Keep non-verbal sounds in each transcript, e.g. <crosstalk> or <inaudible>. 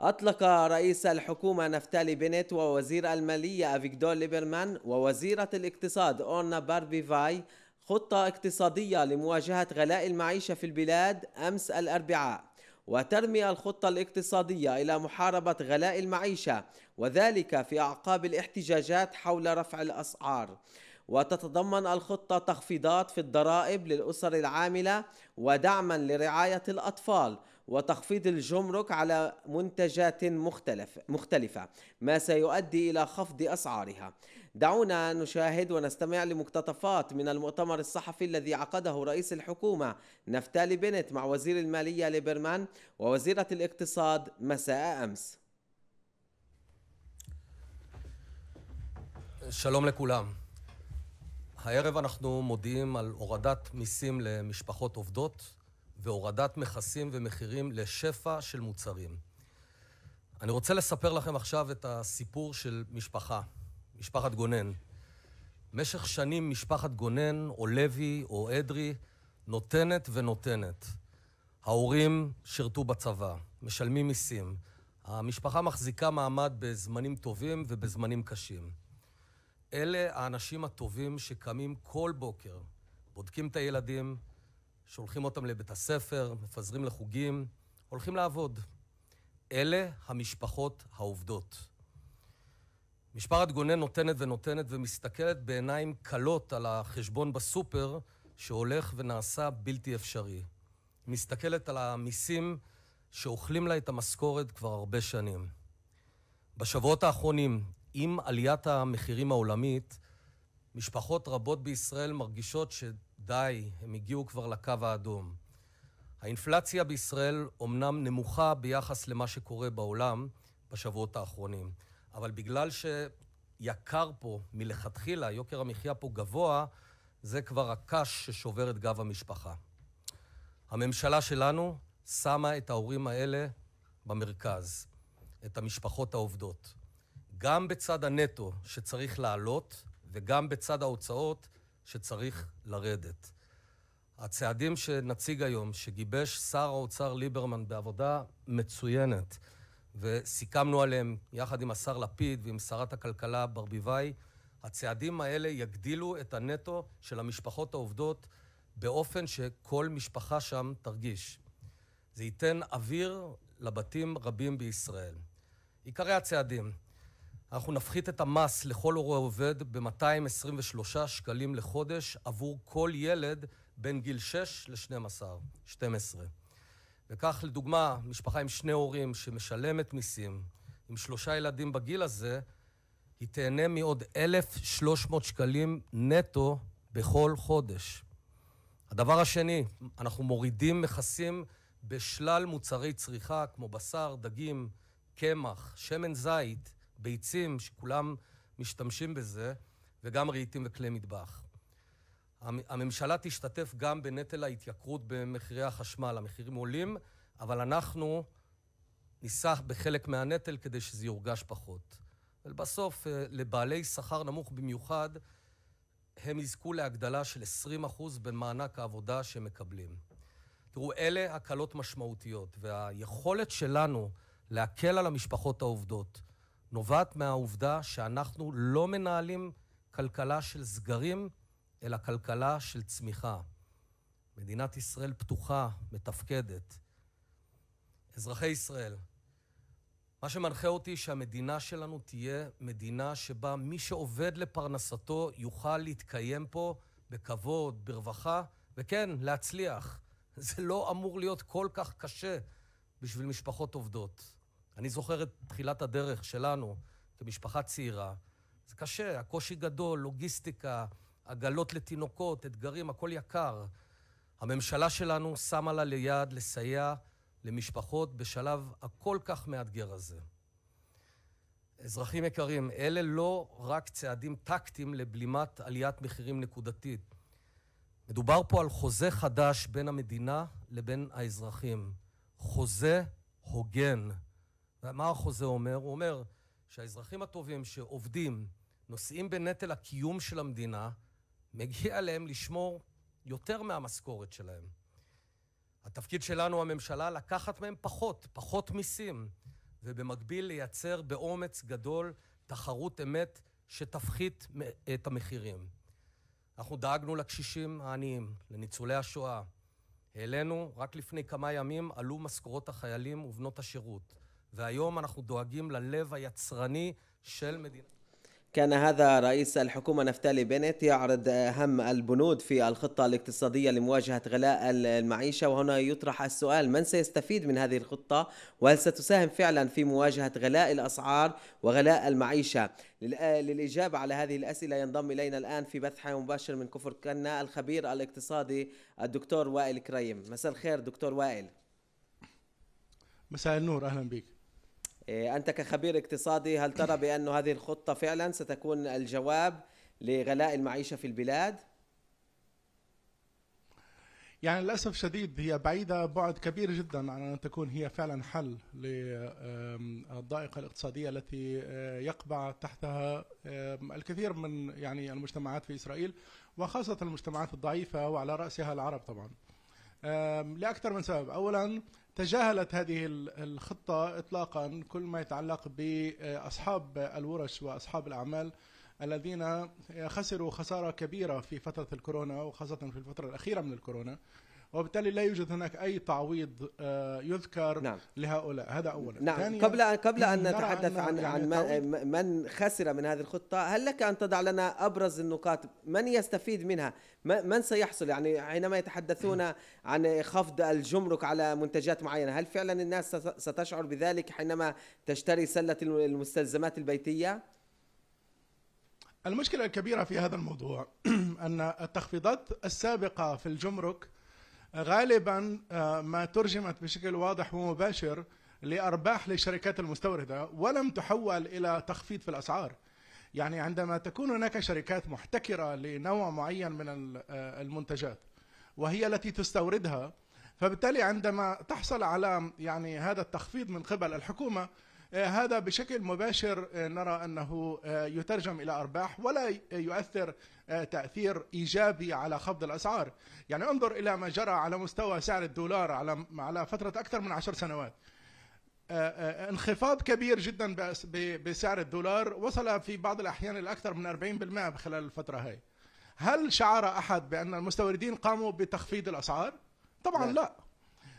أطلق رئيس الحكومة نفتالي بنت ووزير المالية أفيكدور ليبرمان ووزيرة الاقتصاد أورنا باربيفاي خطة اقتصادية لمواجهة غلاء المعيشة في البلاد أمس الأربعاء وترمي الخطة الاقتصادية إلى محاربة غلاء المعيشة وذلك في أعقاب الاحتجاجات حول رفع الأسعار وتتضمن الخطة تخفيضات في الضرائب للأسر العاملة ودعما لرعاية الأطفال وتخفيض الجمرك على منتجات مختلف مختلفة ما سيؤدي إلى خفض أسعارها دعونا نشاهد ونستمع لمقتطفات من المؤتمر الصحفي الذي عقده رئيس الحكومة نفتالي بنت مع وزير المالية ليبرمان ووزيرة الاقتصاد مساء أمس שלום לכולם. הערב אנחנו מודיעים על הורדת מיסים למשפחות עובדות, והורדת מכסים ומחירים לשפע של מוצרים. אני רוצה לספר לכם עכשיו את הסיפור של משפחה, משפחת גונן. במשך שנים משפחת גונן, או לוי, או אדרי, נותנת ונותנת. ההורים שירתו בצבא, משלמים מיסים. המשפחה מחזיקה מעמד בזמנים טובים ובזמנים קשים. אלה האנשים הטובים שקמים כל בוקר, בודקים את הילדים, שולחים אותם לבית הספר, מפזרים לחוגים, הולכים לעבוד. אלה המשפחות העובדות. משפחת גונן נותנת ונותנת ומסתכלת בעיניים כלות על החשבון בסופר שהולך ונעשה בלתי אפשרי. מסתכלת על המיסים שאוכלים לה את המשכורת כבר הרבה שנים. בשבועות האחרונים, עם עליית המחירים העולמית, משפחות רבות בישראל מרגישות ש... די, הם הגיעו כבר לקו האדום. האינפלציה בישראל אומנם נמוכה ביחס למה שקורה בעולם בשבועות האחרונים, אבל בגלל שיקר פה מלכתחילה, יוקר המחיה פה גבוה, זה כבר הקש ששובר את גב המשפחה. הממשלה שלנו שמה את ההורים האלה במרכז, את המשפחות העובדות. גם בצד הנטו שצריך לעלות, וגם בצד ההוצאות שצריך לרדת. הצעדים שנציג היום, שגיבש שר האוצר ליברמן בעבודה מצוינת, וסיכמנו עליהם יחד עם השר לפיד ועם שרת הכלכלה ברביבאי, הצעדים האלה יגדילו את הנטו של המשפחות העובדות באופן שכל משפחה שם תרגיש. זה ייתן אוויר לבתים רבים בישראל. עיקרי הצעדים אנחנו נפחית את המס לכל הורה עובד ב-223 שקלים לחודש עבור כל ילד בין גיל 6 ל-12. וכך, לדוגמה, משפחה עם שני הורים שמשלמת מיסים, עם שלושה ילדים בגיל הזה, היא תהנה מעוד 1,300 שקלים נטו בכל חודש. הדבר השני, אנחנו מורידים מכסים בשלל מוצרי צריכה כמו בשר, דגים, קמח, שמן זית, ביצים, שכולם משתמשים בזה, וגם רהיטים וכלי מטבח. הממשלה תשתתף גם בנטל ההתייקרות במחירי החשמל. המחירים עולים, אבל אנחנו ניסח בחלק מהנטל כדי שזה יורגש פחות. ובסוף, אה, לבעלי שכר נמוך במיוחד, הם יזכו להגדלה של 20% במענק העבודה שהם מקבלים. תראו, אלה הקלות משמעותיות, והיכולת שלנו להקל על המשפחות העובדות, נובעת מהעובדה שאנחנו לא מנהלים כלכלה של סגרים, אלא כלכלה של צמיחה. מדינת ישראל פתוחה, מתפקדת. אזרחי ישראל, מה שמנחה אותי שהמדינה שלנו תהיה מדינה שבה מי שעובד לפרנסתו יוכל להתקיים פה בכבוד, ברווחה, וכן, להצליח. <laughs> זה לא אמור להיות כל כך קשה בשביל משפחות עובדות. אני זוכר את תחילת הדרך שלנו כמשפחה צעירה. זה קשה, הקושי גדול, לוגיסטיקה, עגלות לתינוקות, אתגרים, הכל יקר. הממשלה שלנו שמה לה ליד לסייע למשפחות בשלב הכל כך מאתגר הזה. אזרחים יקרים, אלה לא רק צעדים טקטיים לבלימת עליית מחירים נקודתית. מדובר פה על חוזה חדש בין המדינה לבין האזרחים. חוזה הוגן. ומה החוזה אומר? הוא אומר שהאזרחים הטובים שעובדים, נושאים בנטל הקיום של המדינה, מגיע להם לשמור יותר מהמשכורת שלהם. התפקיד שלנו, הממשלה, לקחת מהם פחות, פחות מיסים, ובמקביל לייצר באומץ גדול תחרות אמת שתפחית את המחירים. אנחנו דאגנו לקשישים העניים, לניצולי השואה. העלינו, רק לפני כמה ימים עלו משכורות החיילים ובנות השירות. והיום אנחנו דואגים ללב היצרני של מדינה. كان هذا رئيس الحكومة نفتالي بنت يعرض أهم البنود في الخطة الاقتصادية لمواجهة غلاء المعيشة وهنا يطرح السؤال من سيستفيد من هذه الخطة وهل ستساهم فعلا في مواجهة غلاء الأسعار وغلاء المعيشة للإجابة على هذه الأسئلة ينضم إلينا الآن في بث حي مباشر من كفر كنا الخبير الاقتصادي الدكتور وائل كريم مساء الخير دكتور وائل مساء النور أهلا بك إيه، أنت كخبير اقتصادي هل ترى بأن هذه الخطة فعلا ستكون الجواب لغلاء المعيشة في البلاد؟ يعني للأسف شديد هي بعيدة بعد كبير جدا عن أن تكون هي فعلا حل للضائقة الاقتصادية التي آه، يقبع تحتها الكثير من يعني المجتمعات في إسرائيل وخاصة المجتمعات الضعيفة وعلى رأسها العرب طبعا لأكثر من سبب أولا تجاهلت هذه الخطة إطلاقا كل ما يتعلق بأصحاب الورش وأصحاب الأعمال الذين خسروا خسارة كبيرة في فترة الكورونا وخاصة في الفترة الأخيرة من الكورونا وبالتالي لا يوجد هناك اي تعويض آه، يذكر نعم. لهؤلاء هذا اولا نعم قبل أن قبل ان نتحدث عن يعني عن, عن من خسر من هذه الخطه هل لك ان تضع لنا ابرز النقاط من يستفيد منها من سيحصل يعني حينما يتحدثون نعم. عن خفض الجمرك على منتجات معينه هل فعلا الناس ستشعر بذلك حينما تشتري سله المستلزمات البيتيه المشكله الكبيره في هذا الموضوع <clears throat> ان التخفيضات السابقه في الجمرك غالبا آه، ما ترجمت بشكل واضح ومباشر لارباح للشركات المستورده ولم تحول الى تخفيض في الاسعار. يعني عندما تكون هناك شركات محتكره لنوع معين من آه، المنتجات وهي التي تستوردها فبالتالي عندما تحصل على يعني هذا التخفيض من قبل الحكومه آه، هذا بشكل مباشر آه، نرى انه آه، يترجم الى ارباح ولا يؤثر تاثير ايجابي على خفض الاسعار، يعني انظر الى ما جرى على مستوى سعر الدولار على على فتره اكثر من عشر سنوات. انخفاض كبير جدا بسعر الدولار وصل في بعض الاحيان لاكثر من 40% خلال الفتره هاي. هل شعر احد بان المستوردين قاموا بتخفيض الاسعار؟ طبعا لا. لا.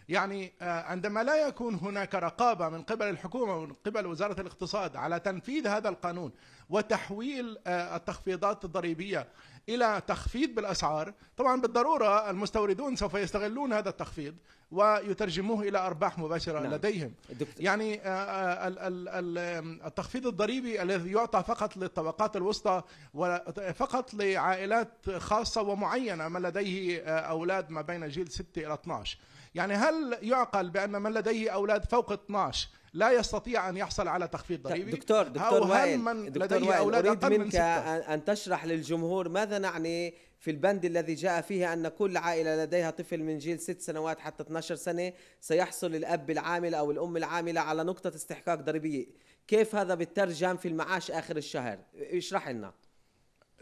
يعني آه، عندما لا يكون هناك رقابة من قبل الحكومة ومن قبل وزارة الاقتصاد على تنفيذ هذا القانون وتحويل آه، التخفيضات الضريبية إلى تخفيض بالأسعار طبعا بالضرورة المستوردون سوف يستغلون هذا التخفيض ويترجموه إلى أرباح مباشرة نعم. لديهم دكتور. يعني آه، التخفيض الضريبي الذي يعطى فقط للطبقات الوسطى وفقط لعائلات خاصة ومعينة من لديه أولاد ما بين جيل 6 إلى 12 يعني هل يعقل بأن من لديه أولاد فوق 12 لا يستطيع ان يحصل على تخفيض ضريبي دكتور دكتور أو وائل من دكتور لديه وائل اولاد اريد منك من ستة. ان تشرح للجمهور ماذا نعني في البند الذي جاء فيه ان كل عائله لديها طفل من جيل 6 سنوات حتى 12 سنه سيحصل الاب العامل او الام العامله على نقطه استحقاق ضريبيه كيف هذا بيترجم في المعاش اخر الشهر اشرح لنا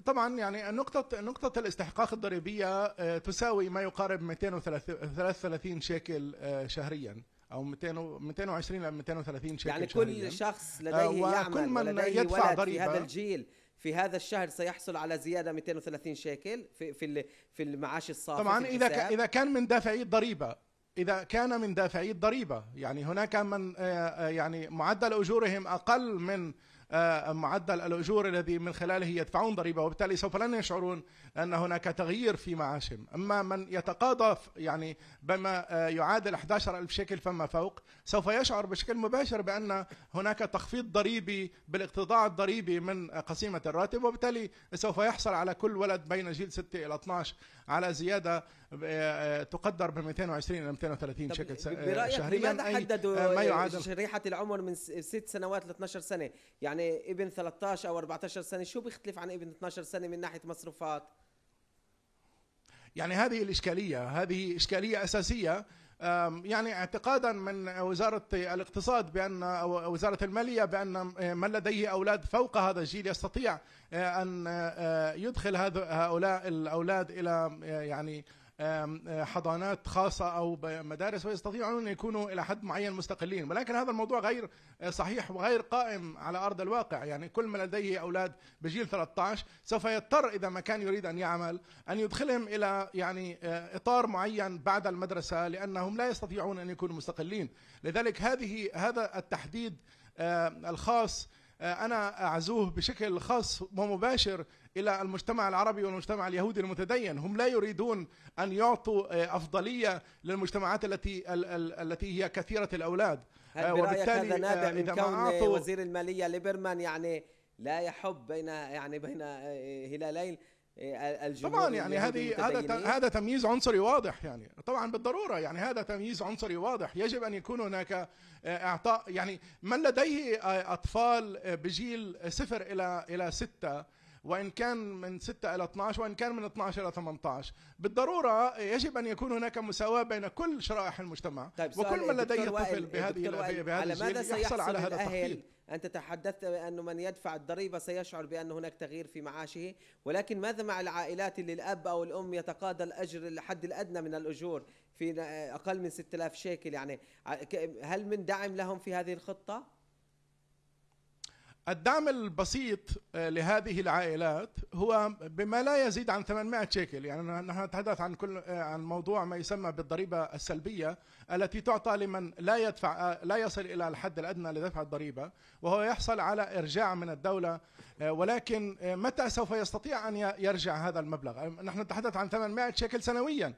طبعا يعني نقطة نقطة الاستحقاق الضريبية آه، تساوي ما يقارب 233 شيكل آه، شهريا او 200 220 ل 230 شيكل يعني كل شهرياً. شخص آه، لديه يعمل وكل من لديه يدفع ولد ضريبة في هذا الجيل في هذا الشهر سيحصل على زياده 230 شيكل في في في المعاش الصافي طبعا اذا اذا كان من دافعي الضريبه اذا كان من دافعي الضريبه يعني هناك من يعني معدل اجورهم اقل من آه، معدل الأجور الذي من خلاله يدفعون ضريبة وبالتالي سوف لن يشعرون أن هناك تغيير في معاشهم أما من يتقاضى يعني بما آه، يعادل 11 ألف شيكل فما فوق سوف يشعر بشكل مباشر بأن هناك تخفيض ضريبي بالاقتضاع الضريبي من قسيمة الراتب وبالتالي سوف يحصل على كل ولد بين جيل 6 إلى 12 على زيادة آه، تقدر ب 220 إلى 230 شكل شهريا لماذا حددوا شريحة العمر من 6 سنوات ل 12 سنة يعني يعني ابن 13 او 14 سنه شو بيختلف عن ابن 12 سنه من ناحيه مصروفات يعني هذه الاشكاليه هذه اشكاليه اساسيه يعني اعتقادا من وزارة الاقتصاد بأن أو وزارة المالية بأن من لديه أولاد فوق هذا الجيل يستطيع آه، أن آه، آه، يدخل هؤلاء الأولاد إلى يعني حضانات خاصة أو مدارس ويستطيعون أن يكونوا إلى حد معين مستقلين ولكن هذا الموضوع غير صحيح وغير قائم على أرض الواقع يعني كل من لديه أولاد بجيل 13 سوف يضطر إذا ما كان يريد أن يعمل أن يدخلهم إلى يعني إطار معين بعد المدرسة لأنهم لا يستطيعون أن يكونوا مستقلين لذلك هذه هذا التحديد الخاص انا اعزوه بشكل خاص ومباشر الى المجتمع العربي والمجتمع اليهودي المتدين هم لا يريدون ان يعطوا آه، افضليه للمجتمعات التي التي هي كثيره الاولاد آه، هل وبالتالي هذا آه، نابع من كون أعطوا وزير الماليه ليبرمان يعني لا يحب بين يعني بين هلالين طبعا يعني هذه هذا هذا تمييز عنصري واضح يعني طبعا بالضروره يعني هذا تمييز عنصري واضح يجب ان يكون هناك اعطاء يعني من لديه اطفال بجيل صفر الى الى سته وإن كان من 6 إلى 12 وإن كان من 12 إلى 18 بالضرورة يجب أن يكون هناك مساواة بين كل شرائح المجتمع طيب وكل من لديه طفل بهذه بهذه على ماذا سيحصل على هذا التخفيض أنت تحدثت بأن من يدفع الضريبة سيشعر بأن هناك تغيير في معاشه ولكن ماذا مع العائلات اللي الأب أو الأم يتقاضى الأجر الحد الأدنى من الأجور في أقل من 6000 شيكل يعني هل من دعم لهم في هذه الخطة؟ الدعم البسيط آه, لهذه العائلات هو بما لا يزيد عن 800 شيكل يعني نحن نتحدث عن كل آه, عن موضوع ما يسمى بالضريبه السلبيه التي تعطى لمن لا يدفع آه, لا يصل الى الحد الادنى لدفع الضريبه وهو يحصل على ارجاع من الدوله ولكن متى سوف يستطيع ان يرجع هذا المبلغ نحن نتحدث عن 800 شيكل سنويا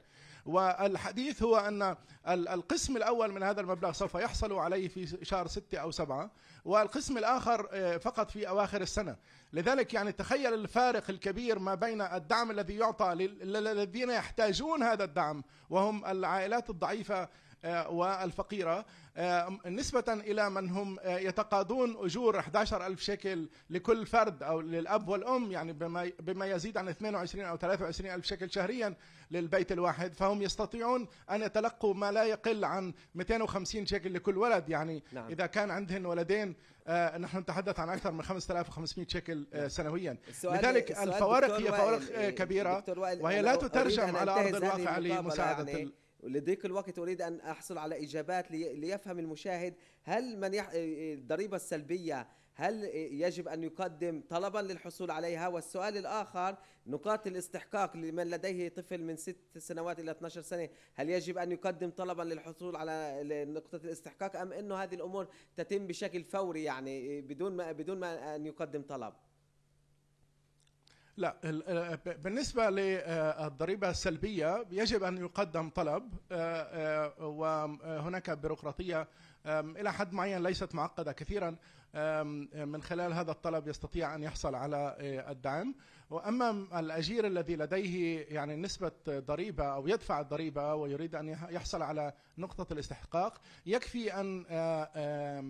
والحديث هو أن القسم الأول من هذا المبلغ سوف يحصل عليه في شهر ستة أو سبعة والقسم الآخر آه، فقط في أواخر السنة لذلك يعني تخيل الفارق الكبير ما بين الدعم الذي يعطى للذين يحتاجون هذا الدعم وهم العائلات الضعيفة آه، والفقيرة آه، نسبة إلى من هم آه، يتقاضون أجور 11 ألف شكل لكل فرد أو للأب والأم يعني بما بما يزيد عن 22 أو 23 ألف شكل شهريا للبيت الواحد فهم يستطيعون أن يتلقوا ما لا يقل عن 250 شكل لكل ولد يعني نعم. إذا كان عندهم ولدين آه، نحن نتحدث عن أكثر من 5500 شكل نعم. سنويا لذلك الفوارق هي فوارق إيه، كبيرة وهي لا تترجم على أرض الواقع لمساعدة يعني لضيق الوقت اريد ان احصل على اجابات ليفهم المشاهد هل من يح... الضريبه السلبيه هل يجب ان يقدم طلبا للحصول عليها والسؤال الاخر نقاط الاستحقاق لمن لديه طفل من 6 سنوات الى 12 سنه هل يجب ان يقدم طلبا للحصول على نقطه الاستحقاق ام انه هذه الامور تتم بشكل فوري يعني بدون ما بدون ما ان يقدم طلب لا آه، بالنسبة للضريبة السلبية يجب أن يقدم طلب آه، آه، وهناك بيروقراطية إلى حد معين ليست معقدة كثيرا من خلال هذا الطلب يستطيع أن يحصل على الدعم واما الاجير الذي لديه يعني نسبه ضريبه او يدفع الضريبه ويريد ان يحصل على نقطه الاستحقاق يكفي ان آه، آه،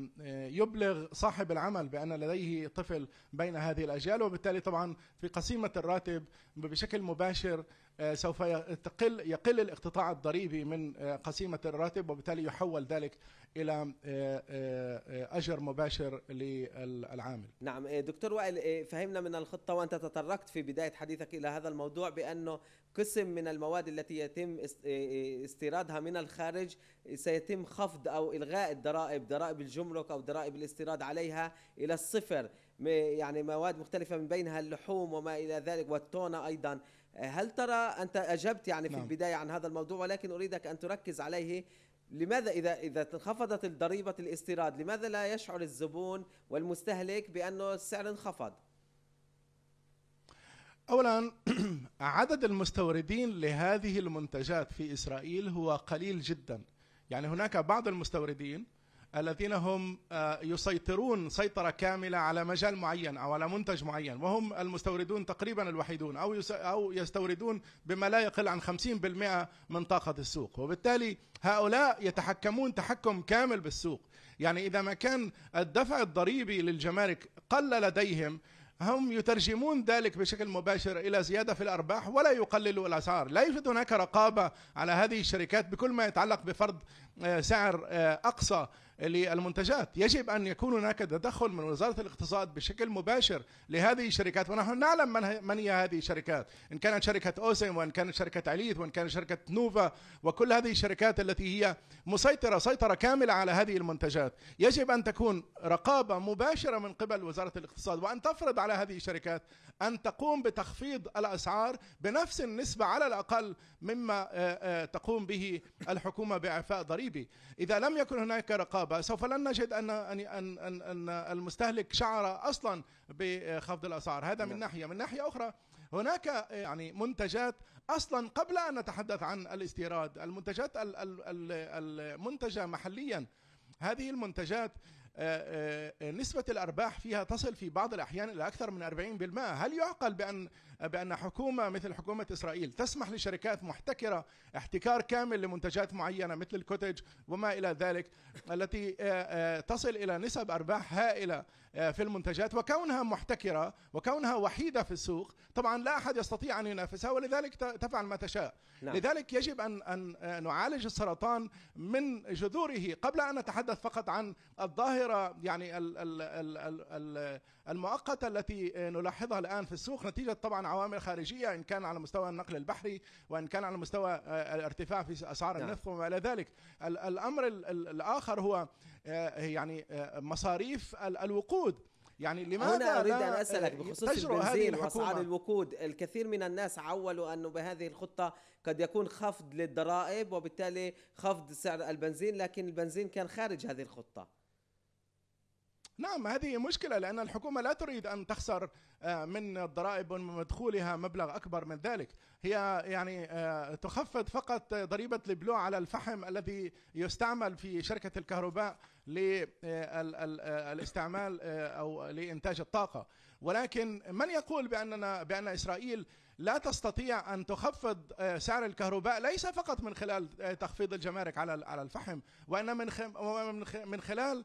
يبلغ صاحب العمل بان لديه طفل بين هذه الاجيال وبالتالي طبعا في قسيمه الراتب بشكل مباشر آه، سوف تقل يقل الاقتطاع الضريبي من آه، قسيمة الراتب وبالتالي يحول ذلك إلى آه، أجر مباشر للعامل نعم إيه، دكتور وائل إيه، فهمنا من الخطة وأنت تطرقت في بداية حديثك إلى هذا الموضوع بأنه قسم من المواد التي يتم إيه، استيرادها من الخارج سيتم خفض أو إلغاء الضرائب ضرائب الجمرك أو ضرائب الاستيراد عليها إلى الصفر يعني مواد مختلفة من بينها اللحوم وما إلى ذلك والتونة أيضا هل ترى أنت أجبت يعني في نعم. البداية عن هذا الموضوع ولكن أريدك أن تركز عليه لماذا إذا إذا انخفضت ضريبة الاستيراد لماذا لا يشعر الزبون والمستهلك بأنه السعر انخفض؟ اولا <clears throat> عدد المستوردين لهذه المنتجات في اسرائيل هو قليل جدا يعني هناك بعض المستوردين الذين هم آه، يسيطرون سيطرة كاملة على مجال معين أو على منتج معين وهم المستوردون تقريبا الوحيدون أو أو يستوردون بما لا يقل عن 50% من طاقة السوق وبالتالي هؤلاء يتحكمون تحكم كامل بالسوق يعني إذا ما كان الدفع الضريبي للجمارك قل لديهم هم يترجمون ذلك بشكل مباشر الى زياده في الارباح ولا يقللوا الاسعار، لا يوجد هناك رقابه على هذه الشركات بكل ما يتعلق بفرض آه، سعر آه، اقصى للمنتجات يجب ان يكون هناك تدخل من وزاره الاقتصاد بشكل مباشر لهذه الشركات ونحن نعلم من, من هي هذه الشركات ان كانت شركه اوسم وان كانت شركه عليث وان كانت شركه نوفا وكل هذه الشركات التي هي مسيطره سيطره كامله على هذه المنتجات يجب ان تكون رقابه مباشره من قبل وزاره الاقتصاد وان تفرض على هذه الشركات ان تقوم بتخفيض الاسعار بنفس النسبه على الاقل مما آه، تقوم به الحكومه باعفاء ضريبه الضريبي إذا لم يكن هناك رقابة سوف لن نجد أن أن أن, أن, أن المستهلك شعر أصلا بخفض الأسعار هذا من نعم. ناحية من ناحية أخرى هناك يعني منتجات اصلا قبل ان نتحدث عن الاستيراد المنتجات المنتجه محليا هذه المنتجات آه، آه، نسبة الأرباح فيها تصل في بعض الأحيان إلى أكثر من 40% هل يعقل بأن بأن حكومة مثل حكومة إسرائيل تسمح لشركات محتكرة احتكار كامل لمنتجات معينة مثل الكوتج وما إلى ذلك التي آه، تصل إلى نسب أرباح هائلة آه، في المنتجات وكونها محتكرة وكونها وحيدة في السوق طبعا لا أحد يستطيع أن ينافسها ولذلك تفعل ما تشاء نعم. لذلك يجب أن, أن آه، نعالج السرطان من جذوره قبل أن نتحدث فقط عن الظاهرة يعني المؤقتة التي آه، نلاحظها الآن في السوق نتيجة طبعا عوامل خارجية إن كان على مستوى النقل البحري وإن كان على مستوى الارتفاع في أسعار نعم. النفط وما إلى ذلك الأمر الآخر هو آه، يعني آه، مصاريف الوقود يعني لماذا هنا اريد ان آه، اسالك بخصوص البنزين واسعار الوقود الكثير من الناس عولوا انه بهذه الخطه قد يكون خفض للضرائب وبالتالي خفض سعر البنزين لكن البنزين كان خارج هذه الخطه نعم هذه مشكلة لأن الحكومة لا تريد أن تخسر من الضرائب ومن مدخولها مبلغ أكبر من ذلك هي يعني تخفض فقط ضريبة البلو على الفحم الذي يستعمل في شركة الكهرباء للاستعمال آه، آه، آه، او لانتاج الطاقه ولكن من يقول باننا بان اسرائيل لا تستطيع ان تخفض سعر الكهرباء ليس فقط من خلال تخفيض الجمارك على على الفحم وانما من من خلال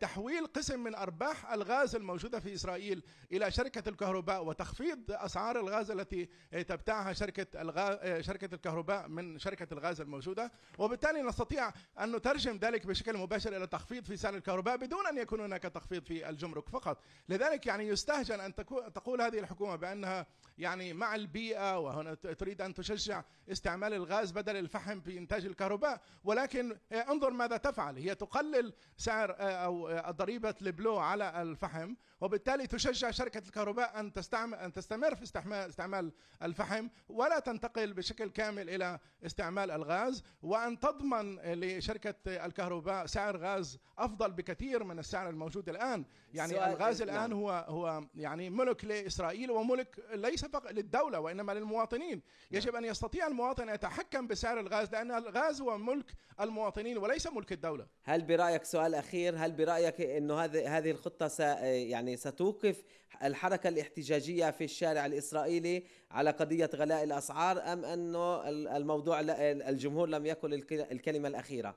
تحويل قسم من أرباح الغاز الموجودة في إسرائيل إلى شركة الكهرباء وتخفيض أسعار الغاز التي تبتاعها شركة الغاز شركة الكهرباء من شركة الغاز الموجودة وبالتالي نستطيع أن نترجم ذلك بشكل مباشر إلى تخفيض في سعر الكهرباء بدون أن يكون هناك تخفيض في الجمرك فقط لذلك يعني يستهجن أن تقول هذه الحكومة بأنها يعني مع البيئة وهنا تريد أن تشجع استعمال الغاز بدل الفحم في إنتاج الكهرباء ولكن آه، انظر ماذا تفعل هي تقلل سعر آه، أو آه، ضريبة البلو على الفحم وبالتالي تشجع شركة الكهرباء أن تستعمل أن تستمر في استعمال الفحم ولا تنتقل بشكل كامل إلى استعمال الغاز وأن تضمن لشركة الكهرباء سعر غاز أفضل بكثير من السعر الموجود الآن يعني الغاز إيه؟ الآن نعم. هو هو يعني ملك لإسرائيل وملك ليس فقط للدولة وإنما للمواطنين نعم. يجب أن يستطيع المواطن أن يتحكم بسعر الغاز لأن الغاز هو ملك المواطنين وليس ملك الدولة هل برأيك سؤال أخير هل برأيك أنه هذه هذه الخطة يعني ستوقف الحركة الاحتجاجية في الشارع الإسرائيلي على قضية غلاء الأسعار أم أنه الموضوع الجمهور لم يكن الكلمة الأخيرة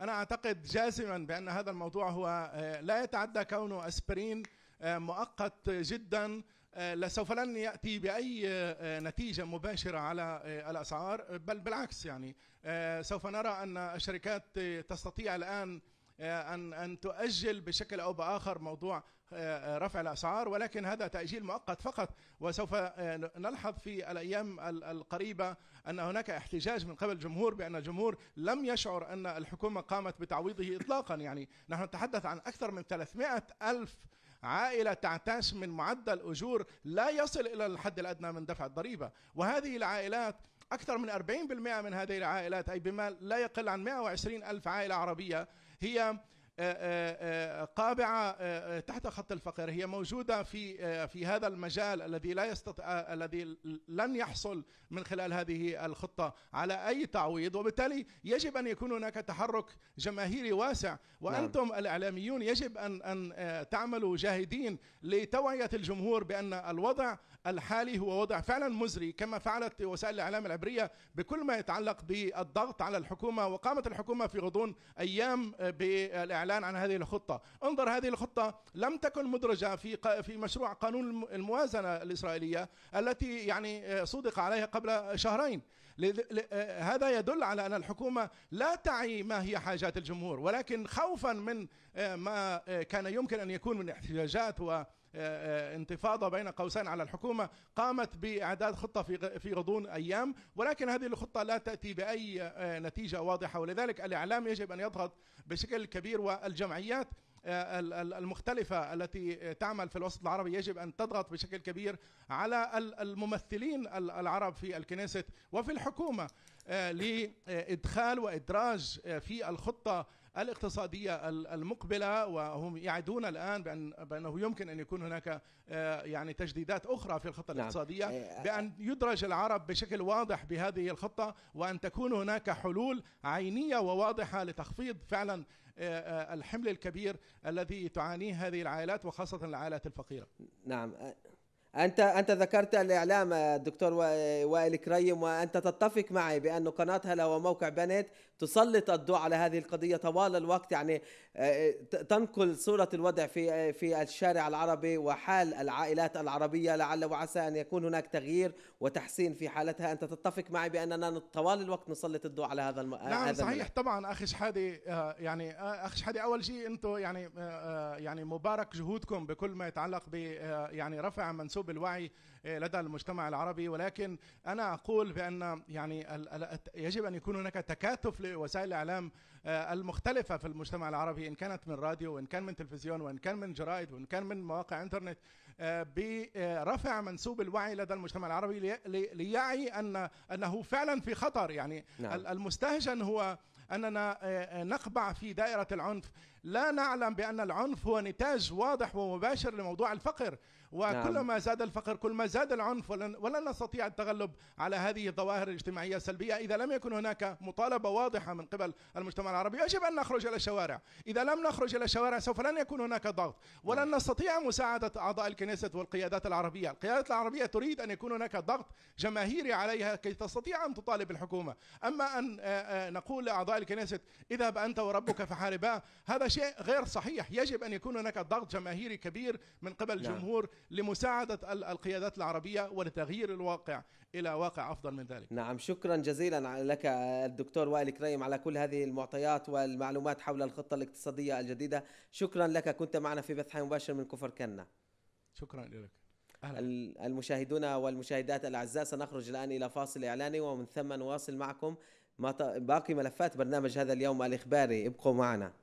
انا اعتقد جازما بان هذا الموضوع هو آه، لا يتعدى كونه اسبرين آه، مؤقت جدا آه، سوف لن ياتي باي آه، آه، نتيجه مباشره على الاسعار بل بالعكس يعني سوف نرى ان الشركات تستطيع الان ان ان تؤجل بشكل او باخر موضوع رفع الاسعار ولكن هذا تاجيل مؤقت فقط وسوف نلحظ في الايام القريبه ان هناك احتجاج من قبل الجمهور بان الجمهور لم يشعر ان الحكومه قامت بتعويضه اطلاقا يعني نحن نتحدث عن اكثر من 300 الف عائلة تعتاش من معدل أجور لا يصل إلى الحد الأدنى من دفع الضريبة وهذه العائلات أكثر من 40% من هذه العائلات أي بما لا يقل عن 120 ألف عائلة عربية هي آه، آه، آه، قابعه تحت خط الفقر هي موجوده في في هذا المجال الذي لا يستطيع الذي لن يحصل من خلال هذه الخطه على اي تعويض وبالتالي يجب ان يكون هناك تحرك جماهيري واسع نعم. وانتم نعم. الاعلاميون يجب ان ان تعملوا جاهدين لتوعيه الجمهور بان الوضع الحالي هو وضع فعلا مزري كما فعلت وسائل الاعلام العبريه بكل ما يتعلق بالضغط على الحكومه وقامت الحكومه في غضون ايام بالاعلان عن هذه الخطه، انظر هذه الخطه لم تكن مدرجه في في مشروع قانون الموازنه الاسرائيليه التي يعني صدق عليها قبل شهرين، هذا يدل على ان الحكومه لا تعي ما هي حاجات الجمهور ولكن خوفا من ما كان يمكن ان يكون من احتجاجات و آه، آه، انتفاضه بين قوسين على الحكومه قامت باعداد خطه في في غضون ايام ولكن هذه الخطه لا تاتي باي آه، نتيجه واضحه ولذلك الاعلام يجب ان يضغط بشكل كبير والجمعيات المختلفة التي تعمل في الوسط العربي يجب أن تضغط بشكل كبير على الممثلين العرب في الكنيسة وفي الحكومة لإدخال وإدراج في الخطة الاقتصادية المقبلة وهم يعدون الآن بأن بأنه يمكن أن يكون هناك آه، يعني تجديدات أخرى في الخطة نعم. الاقتصادية آه، آه، بأن يدرج العرب بشكل واضح بهذه الخطة وأن تكون هناك حلول عينية وواضحة لتخفيض فعلا الحمل الكبير الذي تعانيه هذه العائلات وخاصة العائلات الفقيرة نعم انت انت ذكرت الاعلام دكتور وائل كريم وانت تتفق معي بان قناه هلا وموقع بنت تسلط الضوء على هذه القضيه طوال الوقت يعني آه، تنقل صوره الوضع في في الشارع العربي وحال العائلات العربيه لعل وعسى ان يكون هناك تغيير وتحسين في حالتها انت تتفق معي باننا طوال الوقت نسلط الضوء على هذا نعم هذا صحيح طبعا اخي شحادي آه، يعني آه، اخي شحادي اول شيء انتم يعني يعني مبارك جهودكم بكل ما يتعلق ب يعني رفع منسوب تذوب الوعي آه، لدى المجتمع العربي ولكن انا اقول بان يعني يجب ان يكون هناك تكاتف لوسائل الاعلام آه، المختلفه في المجتمع العربي ان كانت من راديو وان كان من تلفزيون وان كان من جرائد وان كان من مواقع انترنت آه، برفع منسوب الوعي لدى المجتمع العربي ليعي ان انه فعلا في خطر يعني نعم. المستهجن هو اننا نقبع في دائره العنف لا نعلم بان العنف هو نتاج واضح ومباشر لموضوع الفقر وكلما نعم. زاد الفقر كلما زاد العنف ولن, ولن نستطيع التغلب على هذه الظواهر الاجتماعية السلبية إذا لم يكن هناك مطالبة واضحة من قبل المجتمع العربي يجب أن نخرج إلى الشوارع إذا لم نخرج إلى الشوارع سوف لن يكون هناك ضغط ولن نعم. نستطيع مساعدة أعضاء الكنيسة والقيادات العربية القيادات العربية تريد أن يكون هناك ضغط جماهيري عليها كي تستطيع أن تطالب الحكومة أما أن آه، آه، نقول لأعضاء الكنيسة اذهب أنت وربك فحارباه هذا شيء غير صحيح يجب أن يكون هناك ضغط جماهيري كبير من قبل الجمهور نعم. لمساعدة القيادات العربية ولتغيير الواقع إلى واقع أفضل من ذلك نعم شكرا جزيلا لك الدكتور وائل كريم على كل هذه المعطيات والمعلومات حول الخطة الاقتصادية الجديدة شكرا لك كنت معنا في بث حي مباشر من كفر كنا شكرا لك أهلا. المشاهدون والمشاهدات الأعزاء سنخرج الآن إلى فاصل إعلاني ومن ثم نواصل معكم باقي ملفات برنامج هذا اليوم الإخباري ابقوا معنا